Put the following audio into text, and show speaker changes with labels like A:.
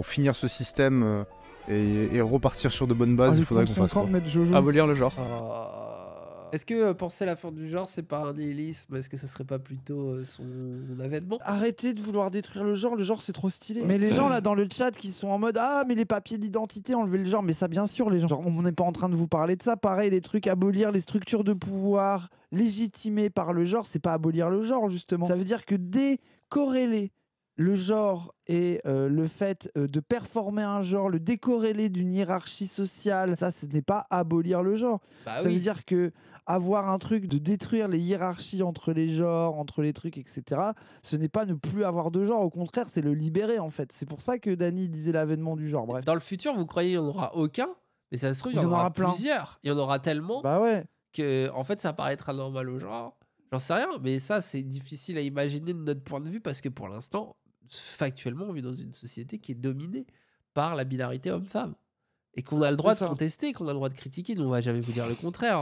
A: pour finir ce système euh, et, repartir sur de bonnes bases, ah, il faudrait qu'on fasse quoi. abolir le genre.
B: Euh, est-ce que euh, penser à la fin du genre, c'est pas un nihilisme Est-ce que ça serait pas plutôt
A: son avènement Arrêtez de vouloir détruire le genre, le genre c'est trop stylé. Mais les gens là dans le chat qui sont en mode Ah, mais les papiers d'identité, enlever le genre, mais ça bien sûr, les gens. on n'est pas en train de vous parler de ça. Pareil, les trucs, abolir les structures de pouvoir légitimées par le genre, c'est pas abolir le genre justement. Ça veut dire que décorréler le genre et euh, le fait euh, de performer un genre, le décorréler d'une hiérarchie sociale, ça, ce n'est pas abolir le genre. Bah ça veut dire que avoir un truc de détruire les hiérarchies entre les genres, entre les trucs, etc., ce n'est pas ne plus avoir de genre. Au contraire, c'est le libérer, en fait. C'est pour ça que Dany disait l'avènement du genre. Bref. Dans le
B: futur, vous croyez qu'il n'y en aura aucun Mais ça se trouve, il y en, aura, plusieurs. Il y en aura tellement bah que, en fait, ça paraîtra normal au genre J'en sais rien, mais ça, c'est difficile à imaginer de notre point de vue parce que pour l'instant, factuellement, on vit dans une société qui est dominée par la binarité homme-femme et qu'on a le droit de contester, qu'on a le droit de critiquer. Nous, on va jamais vous dire le contraire.